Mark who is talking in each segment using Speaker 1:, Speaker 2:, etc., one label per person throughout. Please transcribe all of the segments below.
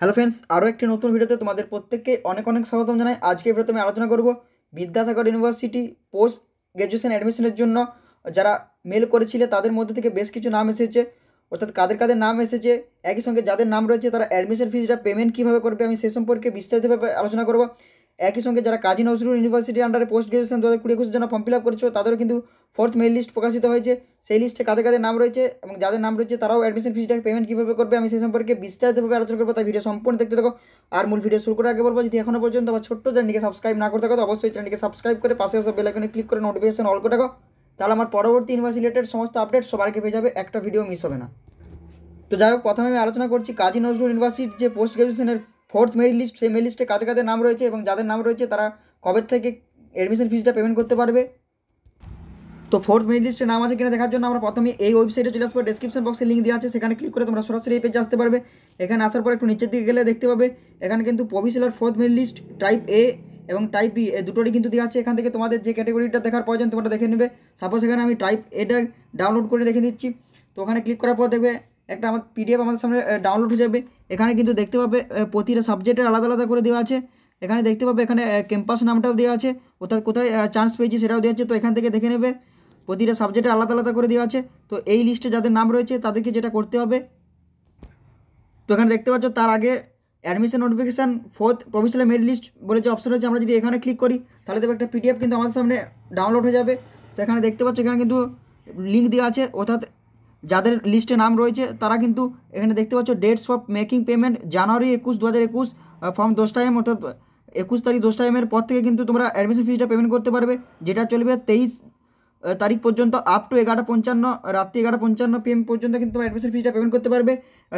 Speaker 1: hello friends আরও একটি নতুন ভিডিওতে তোমাদের প্রত্যেককে অনেক অনেক স্বাগতম জানাই আজকে ভিডিওতে আমি আলোচনা করব বিদ্যাসাগর ইউনিভার্সিটি পোস্ট গ্র্যাজুয়েশন অ্যাডমিশনের জন্য যারা মেল করেছিলে তাদের মধ্যে থেকে বেশ কিছু নাম এসেছে অর্থাৎ কাদের কাদের নাম এসেছে একই সঙ্গে যাদের নাম রয়েছে তারা অ্যাডমিশন ফিজটা পেমেন্ট কীভাবে করবে আমি সে সম্পর্কে বিস্তারিতভাবে আলোচনা করবো একই সঙ্গে যারা কাজী নজরুল ইউনিভার্সিটির আন্ডারে পোস্ট গ্রাজুয়েশন দু হাজার কুড়ি জন্য ফর্ম ফিল আপ করেছো তাদেরও কিন্তু ফোর্থ মেল লিস্ট প্রকাশিত হয়েছে সেই লিস্টে কাদের কাদের নাম রয়েছে এবং যাদের নাম রয়েছে তারাও অ্যাডমিশন ফিজটাকে পেমেন্ট কীভাবে করবে আমি সেই সম্পর্কে বিস্তারিতভাবে আলোচনা করবো তাই ভিডিও সম্পূর্ণ দেখতে থাকো আর মূল ভিডিও শুরু করে আগে বলবো যদি এখনও পর্যন্ত আমার ছোট্ট চ্যানেলকে সাবস্ক্রাইব না করে থাকো তো অবশ্যই চ্যানেলকে সাবস্ক্রাইব করে পাশে আসা বেলাইকনে ক্লিক করে নোটিফিকেশন অল করে থাকো তাহলে আমার পরবর্তী ইউনিভার্স রিলেটেড সমস্ত আপডেট সবার আগে পেয়ে যাবে একটা ভিডিও মিস হবে না তো যাই হোক প্রথমে আমি আলোচনা করছি কাজী নজরুল ইউনিভার্সিটির যে পোস্ট গ্রাজুয়েশনের ফোর্থ মেরিট লিস্ট সেই মেরিট লিস্টে কাদের কাদের নাম রয়েছে এবং যাদের নাম রয়েছে তারা কবে থেকে অ্যাডমিশন ফিজটা পেমেন্ট করতে পারবে তো ফোর্থ মেরিট লিস্টে নাম আছে কিনা দেখার জন্য আমরা প্রথমে এই ওয়েবসাইটে চলে আসবো ডিসক্রিপশন বক্সে লিঙ্ক দেওয়া আছে সেখানে ক্লিক করে তোমরা সরাসরি এই পেজে আসতে পারবে এখানে আসার পর একটু নিচের দিকে গেলে দেখতে পাবে এখানে কিন্তু provisional fourth merit list type A এবং টাইপ বি এ দুটোরই কিন্তু দেওয়া আছে এখান থেকে তোমাদের যে ক্যাটাগরিটা দেখার প্রয়োজন তোমরা দেখে নেবে সাপোজ এখানে আমি টাইপ এটা ডাউনলোড করে রেখে দিচ্ছি তো ওখানে ক্লিক করার পর দেখবে একটা আমার পিডিএফ আমাদের সামনে ডাউনলোড হয়ে যাবে এখানে কিন্তু দেখতে পাবে প্রতিটা সাবজেক্টের আলাদা আলাদা করে দেওয়া আছে এখানে দেখতে পাবে এখানে ক্যাম্পাস নামটাও দেওয়া আছে অর্থাৎ কোথায় চান্স পেয়েছি সেটাও দেওয়া আছে তো এখান থেকে দেখে নেবে প্রতিটা সাবজেক্টে আলাদা আলাদা করে দেওয়া আছে তো এই লিস্টে যাদের নাম রয়েছে তাদেরকে যেটা করতে হবে তো এখানে দেখতে পাচ্ছ তার আগে admission notification fourth provisional merit list বলে যে অপশন রয়েছে আমরা যদি এখানে ক্লিক করি তাহলে দেখবে একটা পিডিএফ কিন্তু আমাদের সামনে ডাউনলোড হয়ে যাবে তো এখানে দেখতে পাচ্ছ এখানে কিন্তু লিঙ্ক দেওয়া আছে অর্থাৎ যাদের লিস্টে নাম রয়েছে তারা কিন্তু এখানে দেখতে পাচ্ছ dates of making payment January একুশ দু হাজার একুশ ফর্ম দশ টাইম অর্থাৎ একুশ তারিখ দশ টাইমের পর থেকে কিন্তু তোমরা অ্যাডমিশন ফিজটা পেমেন্ট করতে পারবে যেটা চলবে তেইশ তারিখ পর্যন্ত আপ টু এগারোটা পঞ্চান্ন রাত্রি এগারোটা পঞ্চান্ন এম পর্যন্ত কিন্তু তোমরা অ্যাডমিশন ফিজটা পেমেন্ট করতে পারবে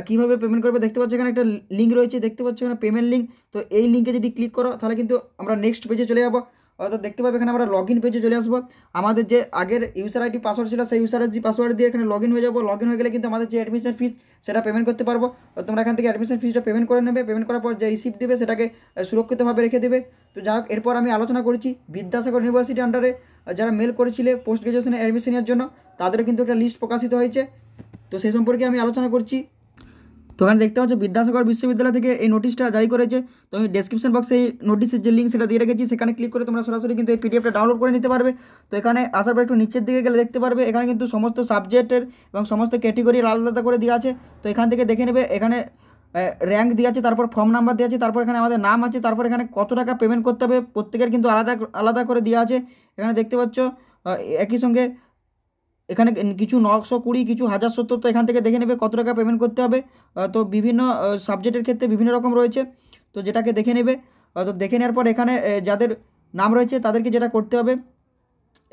Speaker 1: কীভাবে পেমেন্ট করবে দেখতে পাচ্ছ এখানে একটা লিঙ্ক রয়েছে দেখতে পাচ্ছ এখানে পেমেন্ট লিঙ্ক তো এই লিঙ্কে যদি ক্লিক করো তাহলে কিন্তু আমরা নেক্সট পেজে চলে যাবো অর্থাৎ দেখতে পাবে এখানে আমরা লগ ইন পেজে চলে আসবো আমাদের যে আগের ইউসার আইডি পাসওয়ার্ড ছিল সেই ইউসারের যে পাসওয়ার্ড দিয়ে এখানে লগ ইন হয়ে যাবো লগ ইন হয়ে গেলে কিন্তু আমাদের যে অ্যাডমিশন ফিস সেটা পেমেন্ট করতে পারবো তোমরা এখান থেকে অ্যাডমিশন ফিসটা পেমেন্ট করে নেবে পেমেন্ট করার পর যে রিসিপ্ট দেবে সেটাকে সুরক্ষিতভাবে রেখে দেবে তো যাই হোক এরপর আমি আলোচনা করেছি বিদ্যাসাগর ইউনিভার্সিটি আন্ডারে যারা মেল করেছিলে পোস্ট গ্রাজুয়েশনে অ্যাডমিশনের জন্য তাদেরও কিন্তু একটা লিস্ট প্রকাশিত হয়েছে তো সেই সম্পর্কে আমি আলোচনা করছি তো এখানে দেখতে পাচ্ছ বিদ্যাসাগর বিশ্ববিদ্যালয় থেকে এই নোটিশটা জারি করেছে তো আমি ডেসক্রিপশন বক্সে এই নোটিশের যে লিঙ্ক সেটা দিয়ে রেখেছি সেখানে ক্লিক করে তোমরা সরাসরি কিন্তু এই পিডিএফটা ডাউনলোড করে নিতে পারবে তো এখানে আসার পর একটু নিচের দিকে গেলে দেখতে পারবে এখানে কিন্তু সমস্ত সাবজেক্টের এবং সমস্ত ক্যাটেগরি আলাদা আলাদা করে দেওয়া আছে তো এখান থেকে দেখে নেবে এখানে র্যাঙ্ক দেওয়া আছে তারপর ফর্ম নাম্বার দেওয়া আছে তারপর এখানে আমাদের নাম আছে তারপর এখানে কত টাকা পেমেন্ট করতে হবে প্রত্যেকের কিন্তু আলাদা আলাদা করে দেওয়া আছে এখানে দেখতে পাচ্ছ একই সঙ্গে এখানে কিছু নশো কুড়ি কিছু হাজার সত্তর তো এখান থেকে দেখে নেবে কত টাকা পেমেন্ট করতে হবে তো বিভিন্ন সাবজেক্টের ক্ষেত্রে বিভিন্ন রকম রয়েছে তো যেটাকে দেখে নেবে তো দেখে নেওয়ার পর এখানে যাদের নাম রয়েছে তাদেরকে যেটা করতে হবে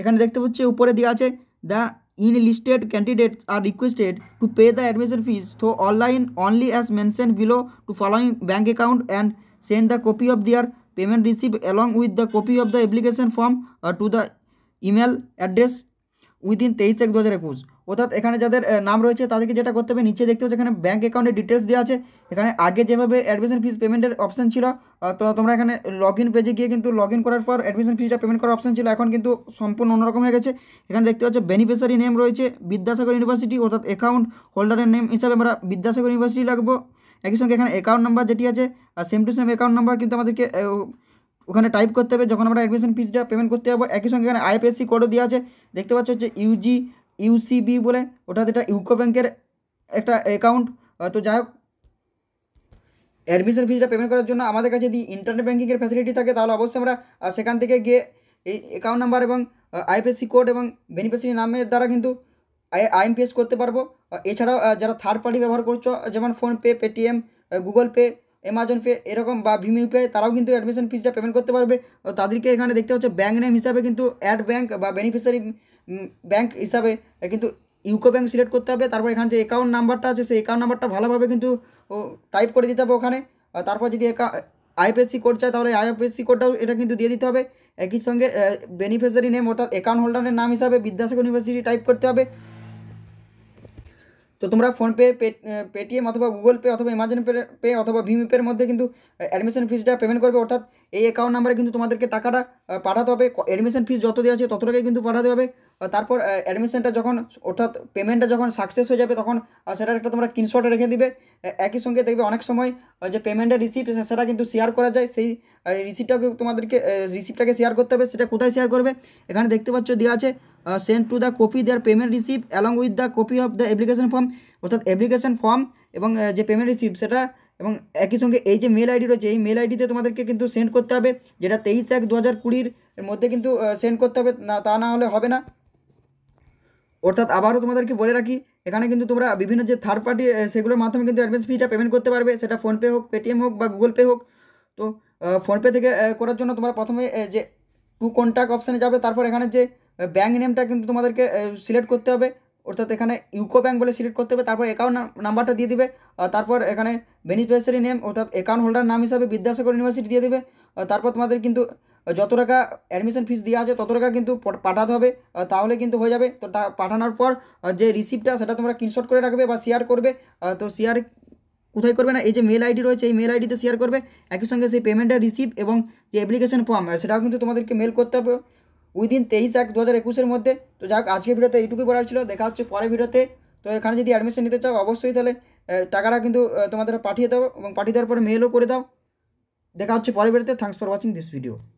Speaker 1: এখানে দেখতে পাচ্ছি উপরে দেওয়া আছে the enlisted candidates are requested to pay the admission fees through online only as mention below to following bank account and send the copy of their payment receive along with the copy of the application form to the email address within তেইশ এক দু হাজার একুশ অর্থাৎ এখানে যাদের নাম রয়েছে তাদেরকে যেটা করতে হবে নিচে দেখতে হচ্ছে এখানে ব্যাঙ্ক অ্যাকাউন্টের ডিটেলস দেওয়া আছে এখানে আগে যেভাবে অ্যাডমিশন ফিস পেমেন্টের অপশান ছিল তো তোমরা এখানে লগ ইন পেজে গিয়ে কিন্তু লগ ইন করার পর অ্যাডমিশন ফিসটা পেমেন্ট করার অপশান ছিল এখন কিন্তু সম্পূর্ণ অন্যরকম হয়ে গেছে এখানে দেখতে পাচ্ছ বেনিফিশিয়ারি নেম রয়েছে বিদ্যাসাগর ইউনিভার্সিটি অর্থাৎ অ্যাকাউন্ট হোল্ডারের নেম হিসাবে আমরা বিদ্যাসাগর ইউনিভার্সিটি লাগবো একই সঙ্গে এখানে অ্যাকাউন্ট নাম্বার যেটি আছে same to same account number কিন্তু আমাদেরকে ওখানে টাইপ করতে হবে যখন আমরা অ্যাডমিশন ফিজটা পেমেন্ট করতে যাবো একই সঙ্গে এখানে আইএফএসসি কোডও দেওয়া আছে দেখতে পাচ্ছ হচ্ছে ইউজি ইউসিবি বলে ওটা এটা ইউকো ব্যাংকের একটা অ্যাকাউন্ট তো যাই হোক অ্যাডমিশন ফিজটা পেমেন্ট করার জন্য আমাদের কাছে যদি ইন্টারনেট ব্যাঙ্কিংয়ের ফ্যাসিলিটি থাকে তাহলে অবশ্যই আমরা সেখান থেকে গিয়ে এই অ্যাকাউন্ট নাম্বার এবং আইএফএসসি কোড এবং বেনিফিসিয়ারি নামের দ্বারা কিন্তু আইএমপিএস করতে পারবো এছাড়াও যারা থার্ড পার্টি ব্যবহার করছো যেমন PhonePe Paytm Google Pay Amazon Pay এরকম বা ভিম ইউপিআই তারাও কিন্তু অ্যাডমিশন ফিজটা পেমেন্ট করতে পারবে ও তাদেরকে এখানে দেখতে হচ্ছে ব্যাঙ্ক নেম হিসাবে কিন্তু অ্যাড ব্যাঙ্ক বা বেনিফিশিয়ারি ব্যাঙ্ক হিসাবে কিন্তু ইউকো ব্যাঙ্ক সিলেক্ট করতে হবে তারপর এখানে যে অ্যাকাউন্ট নাম্বারটা আছে সেই অ্যাকাউন্ট নাম্বারটা ভালোভাবে কিন্তু টাইপ করে দিতে হবে ওখানে তারপর যদি আইএফএসসি কোড চায় তাহলে আইএফএসসি কোডটাও এটা কিন্তু দিয়ে দিতে হবে একই সঙ্গে বেনিফিশিয়ারি নেম অর্থাৎ অ্যাকাউন্ট হোল্ডারের নাম হিসাবে বিদ্যাসাগর ইউনিভার্সিটি টাইপ করতে হবে তো তোমরা ফোনপে পেটিএম অথবা গুগল পে অথবা অ্যামাজন পে অথবা ভিম পের মধ্যে কিন্তু অ্যাডমিশন ফিজটা পেমেন্ট করবে অর্থাৎ এই অ্যাকাউন্ট নাম্বারে কিন্তু তোমাদেরকে টাকাটা পাঠাতে হবে অ্যাডমিশন ফিস যত দেওয়া আছে ততটাকে কিন্তু পাঠাতে হবে তারপর অ্যাডমিশনটা যখন অর্থাৎ পেমেন্টটা যখন সাকসেস হয়ে যাবে তখন সেটার একটা তোমরা স্ক্রিনশট রেখে দিবে একই সঙ্গে দেখবে অনেক সময় যে পেমেন্টের রিসিপ্ট সেটা কিন্তু শেয়ার করা যায় সেই রিসিপ্টটাকে তোমাদেরকে রিসিপ্টটাকে শেয়ার করতে হবে সেটা কোথায় শেয়ার করবে এখানে দেখতে পাচ্ছ দেওয়া আছে send to the copy their payment receive along with the copy of the application form অর্থাৎ অ্যাপ্লিকেশন ফর্ম এবং যে পেমেন্ট রিসিভ সেটা এবং একই সঙ্গে এই যে মেল আইডি রয়েছে এই মেল আইডিতে তোমাদেরকে কিন্তু সেন্ড করতে হবে যেটা তেইশ এক দু হাজার কুড়ির মধ্যে কিন্তু সেন্ড করতে হবে না তা না হলে হবে না অর্থাৎ আবারও তোমাদেরকে বলে রাখি এখানে কিন্তু তোমরা বিভিন্ন যে থার্ড পার্টি সেগুলোর মাধ্যমে কিন্তু অ্যাডভান্স ফিটা পেমেন্ট করতে পারবে সেটা ফোনপে হোক পেটিএম হোক বা গুগল পে হোক তো ফোনপে থেকে করার জন্য তোমরা প্রথমে যে টু কন্ট্যাক্ট অপশানে যাবে তারপর এখানে যে ব্যাঙ্ক নেমটা কিন্তু তোমাদেরকে সিলেক্ট করতে হবে অর্থাৎ এখানে ইউকো ব্যাঙ্ক বলে সিলেক্ট করতে হবে তারপর অ্যাকাউন্ট নাম্বারটা দিয়ে দিবে তারপর এখানে বেনিফিশিয়ারি নেম অর্থাৎ অ্যাকাউন্ট হোল্ডার নাম হিসাবে বিদ্যাসাগর ইউনিভার্সিটি দিয়ে দেবে তারপর তোমাদের কিন্তু যত টাকা অ্যাডমিশন ফিস দেওয়া আছে তত টাকা কিন্তু পাঠাতে হবে তাহলে কিন্তু হয়ে যাবে তো পাঠানোর পর যে রিসিপ্টটা সেটা তোমরা স্ক্রিনশট করে রাখবে বা শেয়ার করবে তো শেয়ার কোথায় করবে না এই যে মেল আইডি রয়েছে এই মেল আইডিতে শেয়ার করবে একই সঙ্গে সেই পেমেন্টের রিসিপ্ট এবং যে অ্যাপ্লিকেশন ফর্ম সেটাও কিন্তু তোমাদেরকে মেল করতে হবে উইদিন তেইশ এক দু হাজার একুশের মধ্যে তো যাক আজকে ভিডিওতে এইটুকুই বলার ছিল দেখা হচ্ছে পরের ভিডিওতে তো এখানে যদি অ্যাডমিশন নিতে চাও অবশ্যই তাহলে টাকাটা কিন্তু তোমাদের পাঠিয়ে দাও এবং পাঠিয়ে দেওয়ার পরে মেলও করে দাও দেখা হচ্ছে পরের ভিডিওতে thanks for watching this video